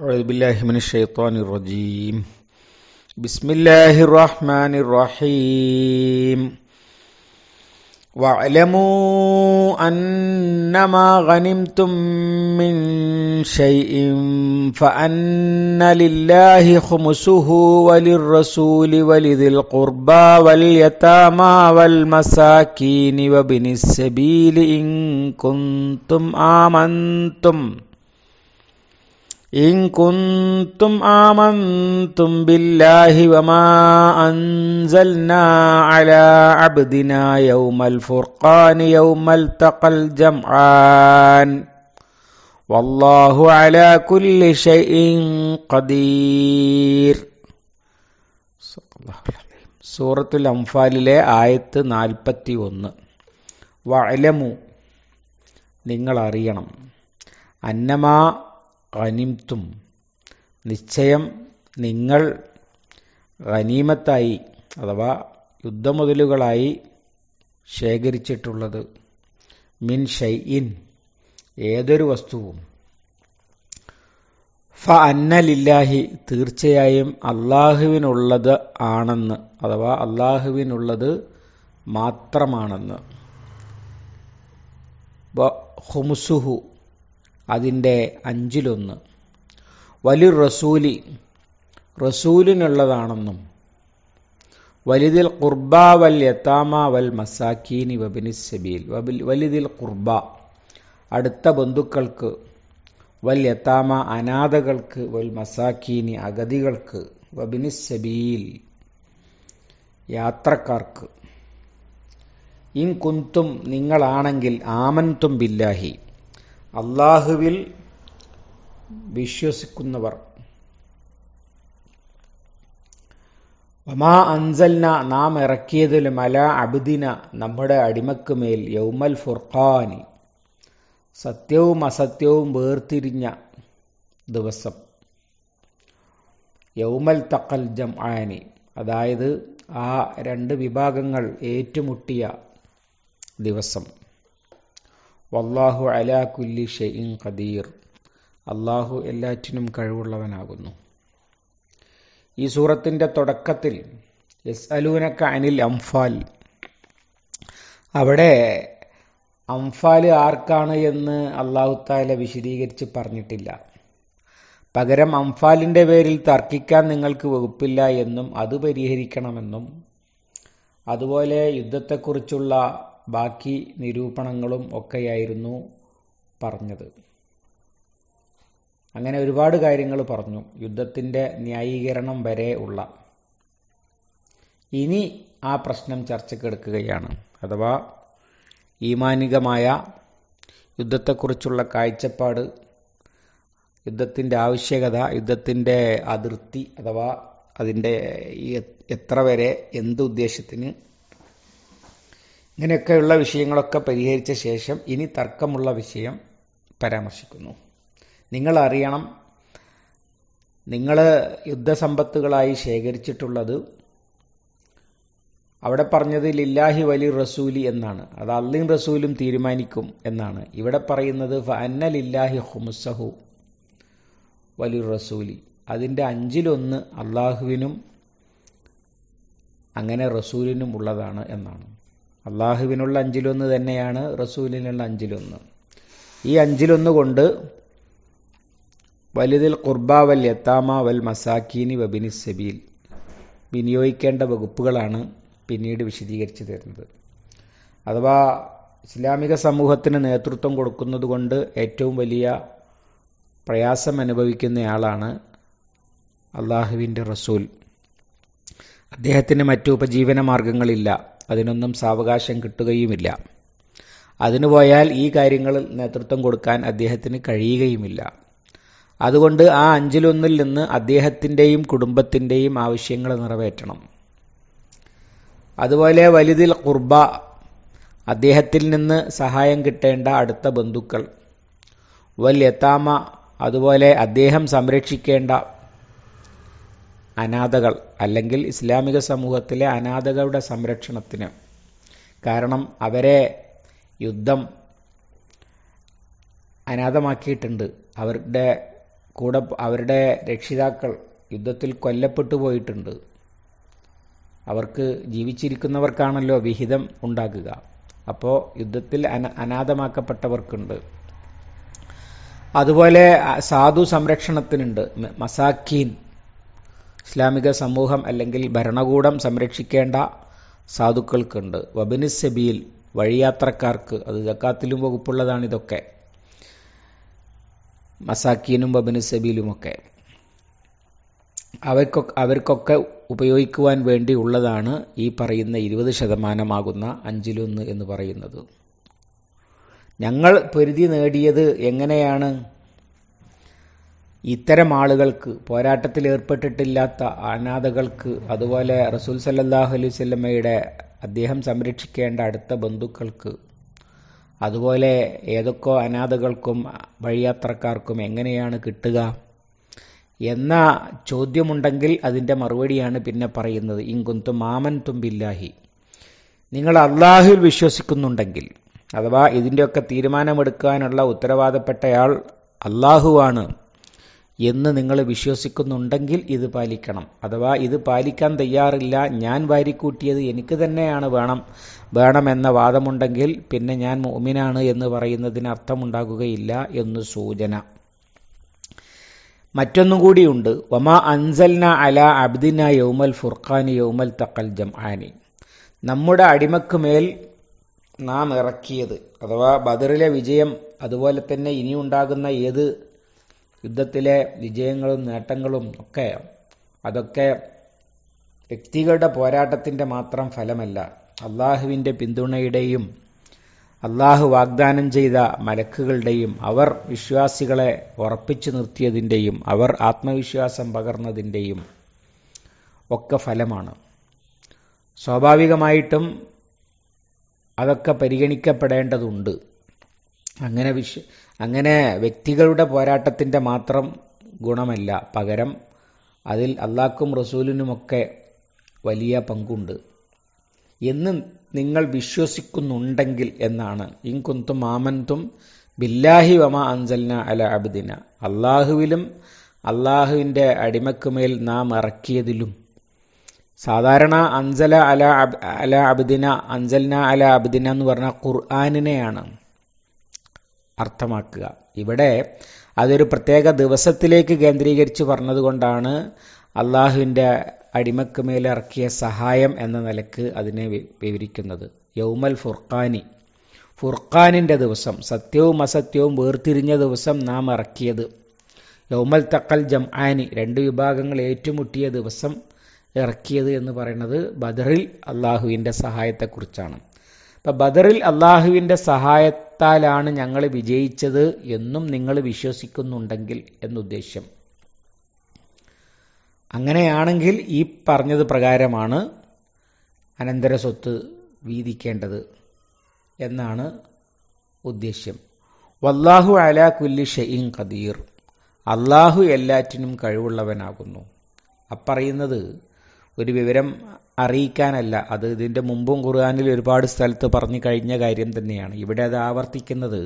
أعوذ بالله من الشيطان الرجيم بسم الله الرحمن الرحيم واعلموا أنما غنمتم من شيء فأن لله خمسه وللرسول ولذي القربى واليتامى والمساكين وابن السبيل إن كنتم آمنتم ۖ ഇങ്കുന്തും ആമന്തും ബില്ലാഹി വമാ അൻസൽനാ അലാ അബ്ദിനാ യൗമൽ ഫുർഖാന യൗമൽ തഖൽ ജംആൻ വല്ലാഹു അലാ കുല്ലി ഷൈഇൻ ഖദീർ സൂറത്തുൽ അംഫാലിലെ ആയത്ത് 41 വഅലമു നിങ്ങൾ അറിയണം അന്നമാ ഖനിംത്തും നിശ്ചയം നിങ്ങൾ ഖനീമത്തായി അഥവാ യുദ്ധമുതലുകളായി ശേഖരിച്ചിട്ടുള്ളത് മിൻ ഷൈഇൻ ഏതൊരു വസ്തുവും ഫ അന്നലില്ലാഹി തീർച്ചയായും അള്ളാഹുവിനുള്ളത് ആണെന്ന് അഥവാ അള്ളാഹുവിനുള്ളത് മാത്രമാണെന്ന് ഹുംസുഹു അതിൻ്റെ അഞ്ചിലൊന്ന് വലി റസൂലി റസൂലിനുള്ളതാണെന്നും വലിതിൽ കുർബ വൽ യത്താമ വൽ മസാക്കീനി വബിനി സബീൽ വലിതിൽ കുർബ അടുത്ത ബന്ധുക്കൾക്ക് വൽ യത്താമ അനാഥകൾക്ക് വൽ മസാക്കീനി അഗതികൾക്ക് വബിനി സബീൽ യാത്രക്കാർക്ക് ഇൻ കുന്തും നിങ്ങളാണെങ്കിൽ ആമൻതും ബില്ലാഹി അള്ളാഹുവിൽ വിശ്വസിക്കുന്നവർ ഒമാ അൻസൽന നാം ഇറക്കിയതിൽ മല അബുദിന നമ്മുടെ അടിമക്ക് മേൽ യൗമൽ ഫുർഖാനി സത്യവും അസത്യവും വേർതിരിഞ്ഞ ദിവസം യൗമൽ തക്കൽ ജം ആനി അതായത് ആ രണ്ട് വിഭാഗങ്ങൾ ഏറ്റുമുട്ടിയ ദിവസം വല്ലാഹു അലാ കുല്ലി ഷെയ്ൻ ഖദീർ അള്ളാഹു എല്ലാറ്റിനും കഴിവുള്ളവനാകുന്നു ഈ സൂറത്തിൻ്റെ തുടക്കത്തിൽ എസ് അലൂനക്ക അനിൽ അംഫാൽ അവിടെ അംഫാൽ ആർക്കാണ് എന്ന് താല വിശദീകരിച്ച് പറഞ്ഞിട്ടില്ല പകരം അംഫാലിൻ്റെ പേരിൽ തർക്കിക്കാൻ നിങ്ങൾക്ക് വകുപ്പില്ല എന്നും അത് പരിഹരിക്കണമെന്നും അതുപോലെ യുദ്ധത്തെക്കുറിച്ചുള്ള ബാക്കി നിരൂപണങ്ങളും ഒക്കെയായിരുന്നു പറഞ്ഞത് അങ്ങനെ ഒരുപാട് കാര്യങ്ങൾ പറഞ്ഞു യുദ്ധത്തിൻ്റെ ന്യായീകരണം വരെ ഉള്ള ഇനി ആ പ്രശ്നം ചർച്ചക്കെടുക്കുകയാണ് അഥവാ ഈമാനികമായ യുദ്ധത്തെക്കുറിച്ചുള്ള കാഴ്ചപ്പാട് യുദ്ധത്തിൻ്റെ ആവശ്യകത യുദ്ധത്തിൻ്റെ അതിർത്തി അഥവാ അതിൻ്റെ എത്ര വരെ എന്ത് ഉദ്ദേശത്തിന് ഇങ്ങനെയൊക്കെയുള്ള വിഷയങ്ങളൊക്കെ പരിഹരിച്ച ശേഷം ഇനി തർക്കമുള്ള വിഷയം പരാമർശിക്കുന്നു നിങ്ങൾ അറിയണം നിങ്ങൾ യുദ്ധസമ്പത്തുകളായി ശേഖരിച്ചിട്ടുള്ളത് അവിടെ പറഞ്ഞത് ലില്ലാഹി വലി റസൂലി എന്നാണ് അത് അള്ളീം റസൂലും തീരുമാനിക്കും എന്നാണ് ഇവിടെ പറയുന്നത് ഫന്ന ലില്ലാഹി ഹുമുസഹു വലി റസൂലി അതിൻ്റെ അഞ്ചിലൊന്ന് അള്ളാഹുവിനും അങ്ങനെ റസൂലിനും ഉള്ളതാണ് എന്നാണ് അള്ളാഹുവിനുള്ള അഞ്ചിലൊന്ന് തന്നെയാണ് റസൂലിനുള്ള അഞ്ചിലൊന്ന് ഈ അഞ്ചിലൊന്ന് കൊണ്ട് വലുതിൽ കുർബാവൽ യത്താമ വൽ മസാക്കീനി വബിനി സബീൽ വിനിയോഗിക്കേണ്ട വകുപ്പുകളാണ് പിന്നീട് വിശദീകരിച്ചു തരുന്നത് അഥവാ ഇസ്ലാമിക സമൂഹത്തിന് നേതൃത്വം കൊടുക്കുന്നതുകൊണ്ട് ഏറ്റവും വലിയ പ്രയാസം അനുഭവിക്കുന്നയാളാണ് അള്ളാഹുവിൻ്റെ റസൂൽ അദ്ദേഹത്തിന് മറ്റു ഉപജീവന മാർഗങ്ങളില്ല അതിനൊന്നും സാവകാശം കിട്ടുകയുമില്ല അതിനു പോയാൽ ഈ കാര്യങ്ങളിൽ നേതൃത്വം കൊടുക്കാൻ അദ്ദേഹത്തിന് കഴിയുകയുമില്ല അതുകൊണ്ട് ആ അഞ്ചിലൊന്നിൽ നിന്ന് അദ്ദേഹത്തിൻ്റെയും കുടുംബത്തിൻ്റെയും ആവശ്യങ്ങൾ നിറവേറ്റണം അതുപോലെ വലുതിൽ കുർബ അദ്ദേഹത്തിൽ നിന്ന് സഹായം കിട്ടേണ്ട അടുത്ത ബന്ധുക്കൾ വൽ യത്താമ അതുപോലെ അദ്ദേഹം സംരക്ഷിക്കേണ്ട അനാഥകൾ അല്ലെങ്കിൽ ഇസ്ലാമിക സമൂഹത്തിലെ അനാഥകളുടെ സംരക്ഷണത്തിന് കാരണം അവരെ യുദ്ധം അനാഥമാക്കിയിട്ടുണ്ട് അവരുടെ കൂടെ അവരുടെ രക്ഷിതാക്കൾ യുദ്ധത്തിൽ കൊല്ലപ്പെട്ടു പോയിട്ടുണ്ട് അവർക്ക് ജീവിച്ചിരിക്കുന്നവർക്കാണല്ലോ വിഹിതം ഉണ്ടാക്കുക അപ്പോൾ യുദ്ധത്തിൽ അന അനാഥമാക്കപ്പെട്ടവർക്കുണ്ട് അതുപോലെ സാധു സംരക്ഷണത്തിനുണ്ട് മസാഖീൻ ഇസ്ലാമിക സമൂഹം അല്ലെങ്കിൽ ഭരണകൂടം സംരക്ഷിക്കേണ്ട സാധുക്കൾക്കുണ്ട് വബിനിസബിയിൽ വഴിയാത്രക്കാർക്ക് അത് ജക്കാത്തിലും വകുപ്പുള്ളതാണ് ഇതൊക്കെ മസാക്കീനും വബിനിസബിയിലുമൊക്കെ അവർക്കൊക്കെ അവർക്കൊക്കെ ഉപയോഗിക്കുവാൻ വേണ്ടി ഉള്ളതാണ് ഈ പറയുന്ന ഇരുപത് ശതമാനമാകുന്ന അഞ്ചിലൊന്ന് എന്ന് പറയുന്നത് ഞങ്ങൾ പരിധി നേടിയത് എങ്ങനെയാണ് ഇത്തരം ആളുകൾക്ക് പോരാട്ടത്തിൽ ഏർപ്പെട്ടിട്ടില്ലാത്ത അനാഥകൾക്ക് അതുപോലെ റസൂൽ സല്ലാഹു അലൈഹി സ്വല്ലമ്മയുടെ അദ്ദേഹം സംരക്ഷിക്കേണ്ട അടുത്ത ബന്ധുക്കൾക്ക് അതുപോലെ ഏതൊക്കെ അനാഥകൾക്കും വഴിയാത്രക്കാർക്കും എങ്ങനെയാണ് കിട്ടുക എന്ന ചോദ്യമുണ്ടെങ്കിൽ അതിൻ്റെ മറുപടിയാണ് പിന്നെ പറയുന്നത് ഇങ്കുന്തു മാമൻ തുമ്പില്ലാഹി നിങ്ങൾ അള്ളാഹുവിൽ വിശ്വസിക്കുന്നുണ്ടെങ്കിൽ അഥവാ ഇതിൻ്റെയൊക്കെ തീരുമാനമെടുക്കാനുള്ള ഉത്തരവാദപ്പെട്ടയാൾ അള്ളാഹുവാണ് എന്ന് നിങ്ങൾ വിശ്വസിക്കുന്നുണ്ടെങ്കിൽ ഇത് പാലിക്കണം അഥവാ ഇത് പാലിക്കാൻ തയ്യാറില്ല ഞാൻ വാരിക്കൂട്ടിയത് എനിക്ക് തന്നെയാണ് വേണം വേണമെന്ന വാദമുണ്ടെങ്കിൽ പിന്നെ ഞാൻ മോമിനാണ് എന്ന് പറയുന്നതിന് അർത്ഥമുണ്ടാകുകയില്ല എന്ന് സൂചന മറ്റൊന്നും കൂടിയുണ്ട് വമ അൻസൽന അല അബ്ദിന യൗമൽ ഫുർഖാൻ യൗമൽ തക്കൽ ജംആാനി നമ്മുടെ അടിമക്ക് മേൽ നാം ഇറക്കിയത് അഥവാ ബദറിലെ വിജയം അതുപോലെ തന്നെ ഇനിയുണ്ടാകുന്ന ഏത് യുദ്ധത്തിലെ വിജയങ്ങളും നേട്ടങ്ങളും ഒക്കെ അതൊക്കെ വ്യക്തികളുടെ പോരാട്ടത്തിൻ്റെ മാത്രം ഫലമല്ല അള്ളാഹുവിൻ്റെ പിന്തുണയുടെയും അള്ളാഹു വാഗ്ദാനം ചെയ്ത മലക്കുകളുടെയും അവർ വിശ്വാസികളെ ഉറപ്പിച്ചു നിർത്തിയതിൻ്റെയും അവർ ആത്മവിശ്വാസം പകർന്നതിൻ്റെയും ഒക്കെ ഫലമാണ് സ്വാഭാവികമായിട്ടും അതൊക്കെ പരിഗണിക്കപ്പെടേണ്ടതുണ്ട് അങ്ങനെ വിഷ അങ്ങനെ വ്യക്തികളുടെ പോരാട്ടത്തിൻ്റെ മാത്രം ഗുണമല്ല പകരം അതിൽ അള്ളാക്കും റസൂലിനുമൊക്കെ വലിയ പങ്കുണ്ട് എന്ന് നിങ്ങൾ വിശ്വസിക്കുന്നുണ്ടെങ്കിൽ എന്നാണ് ഇൻകുന്തും ആമന്തും ബില്ലാഹി വമ അൻസൽന അല അബ്ദിന അള്ളാഹുവിലും അള്ളാഹുവിൻ്റെ അടിമക്കുമേൽ നാം ഇറക്കിയതിലും സാധാരണ അൻസല അല അല അബ്ദിന അൻസൽന അല അബ്ദിന എന്ന് പറഞ്ഞാൽ ഖുർആാനിനെയാണ് അർത്ഥമാക്കുക ഇവിടെ അതൊരു പ്രത്യേക ദിവസത്തിലേക്ക് കേന്ദ്രീകരിച്ച് പറഞ്ഞതുകൊണ്ടാണ് അള്ളാഹുവിൻ്റെ അടിമക്ക് മേലിറക്കിയ സഹായം എന്ന നിലക്ക് അതിനെ വിവരിക്കുന്നത് യൗമൽ ഫുർഖാനി ഫുർഖാനിൻ്റെ ദിവസം സത്യവും അസത്യവും വേർതിരിഞ്ഞ ദിവസം നാം ഇറക്കിയത് യൗമൽ തക്കൽ ജംആാനി രണ്ട് വിഭാഗങ്ങൾ ഏറ്റുമുട്ടിയ ദിവസം ഇറക്കിയത് എന്ന് പറയുന്നത് ബദറിൽ അള്ളാഹുവിൻ്റെ സഹായത്തെക്കുറിച്ചാണ് അപ്പൊ ബദറിൽ അള്ളാഹുവിന്റെ സഹായത്താലാണ് ഞങ്ങൾ വിജയിച്ചത് എന്നും നിങ്ങൾ വിശ്വസിക്കുന്നുണ്ടെങ്കിൽ എന്നുദ്ദേശം അങ്ങനെയാണെങ്കിൽ ഈ പറഞ്ഞത് പ്രകാരമാണ് അനന്തര സ്വത്ത് വീതിക്കേണ്ടത് എന്നാണ് ഉദ്ദേശ്യം വല്ലാഹു അല കുല്ലി ഷെയിൻ ഖദീർ അള്ളാഹു എല്ലാറ്റിനും കഴിവുള്ളവനാകുന്നു അപ്പറയുന്നത് ഒരു വിവരം അറിയിക്കാനല്ല അത് ഇതിൻ്റെ മുമ്പും ഖുർആാനിൽ ഒരുപാട് സ്ഥലത്ത് പറഞ്ഞു കഴിഞ്ഞ കാര്യം തന്നെയാണ് ഇവിടെ അത് ആവർത്തിക്കുന്നത്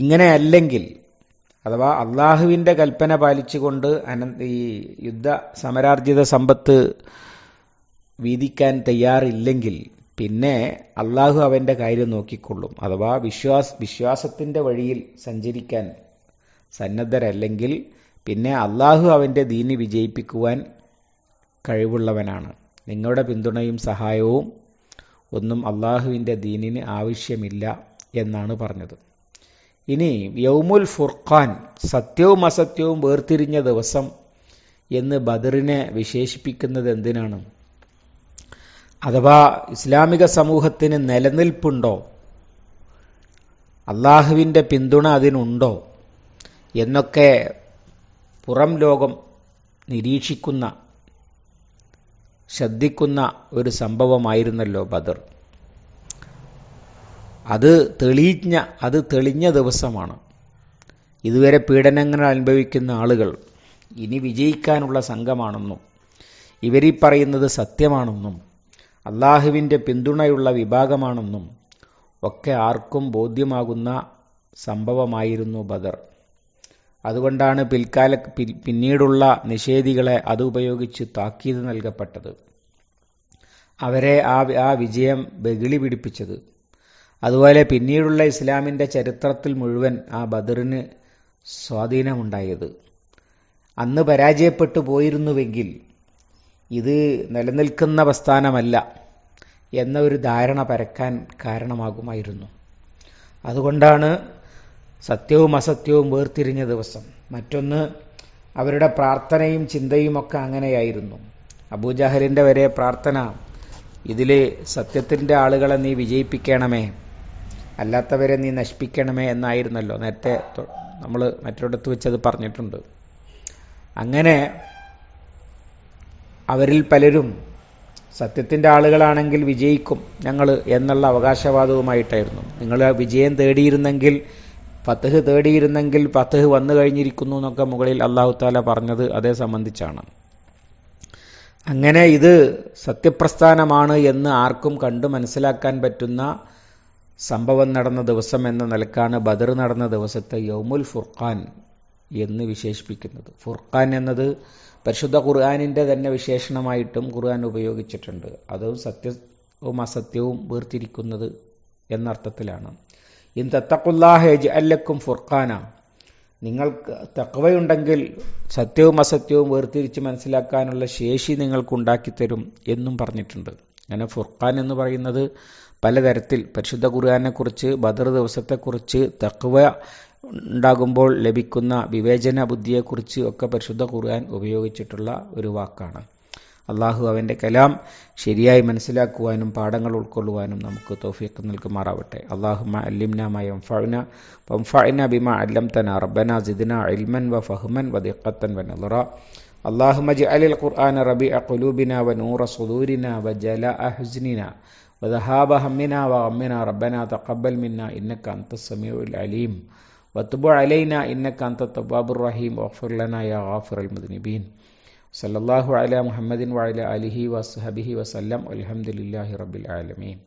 ഇങ്ങനെ അല്ലെങ്കിൽ അഥവാ അള്ളാഹുവിൻ്റെ കൽപ്പന പാലിച്ചുകൊണ്ട് അന ഈ യുദ്ധ സമരാർജിത സമ്പത്ത് വീതിക്കാൻ തയ്യാറില്ലെങ്കിൽ പിന്നെ അള്ളാഹു അവൻ്റെ കാര്യം നോക്കിക്കൊള്ളും അഥവാ വിശ്വാസ വിശ്വാസത്തിൻ്റെ വഴിയിൽ സഞ്ചരിക്കാൻ സന്നദ്ധരല്ലെങ്കിൽ പിന്നെ അള്ളാഹു അവൻ്റെ ദീനി വിജയിപ്പിക്കുവാൻ കഴിവുള്ളവനാണ് നിങ്ങളുടെ പിന്തുണയും സഹായവും ഒന്നും അള്ളാഹുവിൻ്റെ ദീനിന് ആവശ്യമില്ല എന്നാണ് പറഞ്ഞത് ഇനി യൗമുൽ ഫുർഖാൻ സത്യവും അസത്യവും വേർതിരിഞ്ഞ ദിവസം എന്ന് ബദറിനെ വിശേഷിപ്പിക്കുന്നത് എന്തിനാണ് അഥവാ ഇസ്ലാമിക സമൂഹത്തിന് നിലനിൽപ്പുണ്ടോ അള്ളാഹുവിൻ്റെ പിന്തുണ അതിനുണ്ടോ എന്നൊക്കെ പുറം ലോകം നിരീക്ഷിക്കുന്ന ശ്രദ്ധിക്കുന്ന ഒരു സംഭവമായിരുന്നല്ലോ ബദർ അത് തെളിഞ്ഞ അത് തെളിഞ്ഞ ദിവസമാണ് ഇതുവരെ പീഡനങ്ങൾ അനുഭവിക്കുന്ന ആളുകൾ ഇനി വിജയിക്കാനുള്ള സംഘമാണെന്നും ഇവരീ പറയുന്നത് സത്യമാണെന്നും അള്ളാഹുവിൻ്റെ പിന്തുണയുള്ള വിഭാഗമാണെന്നും ഒക്കെ ആർക്കും ബോധ്യമാകുന്ന സംഭവമായിരുന്നു ബദർ അതുകൊണ്ടാണ് പിൽക്കാല പിന്നീടുള്ള നിഷേധികളെ അത് ഉപയോഗിച്ച് താക്കീത് നൽകപ്പെട്ടത് അവരെ ആ ആ വിജയം ബഹിളി പിടിപ്പിച്ചത് അതുപോലെ പിന്നീടുള്ള ഇസ്ലാമിൻ്റെ ചരിത്രത്തിൽ മുഴുവൻ ആ ബദറിന് സ്വാധീനമുണ്ടായത് അന്ന് പരാജയപ്പെട്ടു പോയിരുന്നുവെങ്കിൽ ഇത് നിലനിൽക്കുന്ന പ്രസ്ഥാനമല്ല എന്ന ഒരു ധാരണ പരക്കാൻ കാരണമാകുമായിരുന്നു അതുകൊണ്ടാണ് സത്യവും അസത്യവും വേർതിരിഞ്ഞ ദിവസം മറ്റൊന്ന് അവരുടെ പ്രാർത്ഥനയും ചിന്തയുമൊക്കെ അങ്ങനെയായിരുന്നു അബൂജഹലിൻ്റെ വരെ പ്രാർത്ഥന ഇതിൽ സത്യത്തിൻ്റെ ആളുകളെ നീ വിജയിപ്പിക്കണമേ അല്ലാത്തവരെ നീ നശിപ്പിക്കണമേ എന്നായിരുന്നല്ലോ നേരത്തെ നമ്മൾ മറ്റൊരിടത്ത് വെച്ചത് പറഞ്ഞിട്ടുണ്ട് അങ്ങനെ അവരിൽ പലരും സത്യത്തിൻ്റെ ആളുകളാണെങ്കിൽ വിജയിക്കും ഞങ്ങൾ എന്നുള്ള അവകാശവാദവുമായിട്ടായിരുന്നു നിങ്ങൾ വിജയം തേടിയിരുന്നെങ്കിൽ ഫത്തഹ് തേടിയിരുന്നെങ്കിൽ ഫത്തഹ് വന്നു കഴിഞ്ഞിരിക്കുന്നു എന്നൊക്കെ മുകളിൽ അള്ളാഹു താല പറഞ്ഞത് അതേ സംബന്ധിച്ചാണ് അങ്ങനെ ഇത് സത്യപ്രസ്ഥാനമാണ് എന്ന് ആർക്കും കണ്ടു മനസ്സിലാക്കാൻ പറ്റുന്ന സംഭവം നടന്ന ദിവസം എന്ന നിലക്കാണ് ബദർ നടന്ന ദിവസത്തെ യൗമുൽ ഫുർഖാൻ എന്ന് വിശേഷിപ്പിക്കുന്നത് ഫുർഖാൻ എന്നത് പരിശുദ്ധ ഖുർആാനിൻ്റെ തന്നെ വിശേഷണമായിട്ടും ഖുർആൻ ഉപയോഗിച്ചിട്ടുണ്ട് അതും സത്യവും അസത്യവും വേർതിരിക്കുന്നത് എന്നർത്ഥത്തിലാണ് ഇന്ത തത്തക്കുല്ലാഹേജ് അല്ലക്കും ഫുർഖാന നിങ്ങൾക്ക് തക്കവയുണ്ടെങ്കിൽ സത്യവും അസത്യവും വേർതിരിച്ച് മനസ്സിലാക്കാനുള്ള ശേഷി നിങ്ങൾക്ക് ഉണ്ടാക്കിത്തരും എന്നും പറഞ്ഞിട്ടുണ്ട് അങ്ങനെ ഫുർഖാൻ എന്ന് പറയുന്നത് പലതരത്തിൽ പരിശുദ്ധ ഖുർആാനെക്കുറിച്ച് ബദർ ദിവസത്തെക്കുറിച്ച് തക്വ ഉണ്ടാകുമ്പോൾ ലഭിക്കുന്ന വിവേചന ബുദ്ധിയെക്കുറിച്ച് ഒക്കെ പരിശുദ്ധ ഖുർആൻ ഉപയോഗിച്ചിട്ടുള്ള ഒരു വാക്കാണ് അള്ളാഹു അവൻ്റെ കലാം ശരിയായി മനസ്സിലാക്കുവാനും പാഠങ്ങൾ ഉൾക്കൊള്ളുവാനും നമുക്ക് തൗഫീഖ് നൽകുമാറാവട്ടെ അള്ളാഹുമ അല്ലിംനമായ ഫഅന വംഫഅന ബിമ അല്ലം തന റബ്ബന സിദ്ന ഇൽമൻ വ ഫഹ്മൻ വ ദിഖത്തൻ വ നദറ اللهم اجعل القرآن ربيع قلوبنا ونور صدورنا وجلاء حزننا وذهاب همنا وغمنا ربنا تقبل منا إنك أنت السميع العليم وتب علينا إنك أنت التواب الرحيم واغفر لنا يا غافر المذنبين സല്ലല്ലാഹു അല മുഹമ്മദിൻ വഅല അലിഹി വസ്ഹബിഹി വസല്ലം അൽഹംദുലില്ലാഹി റബ്ബിൽ ആലമീൻ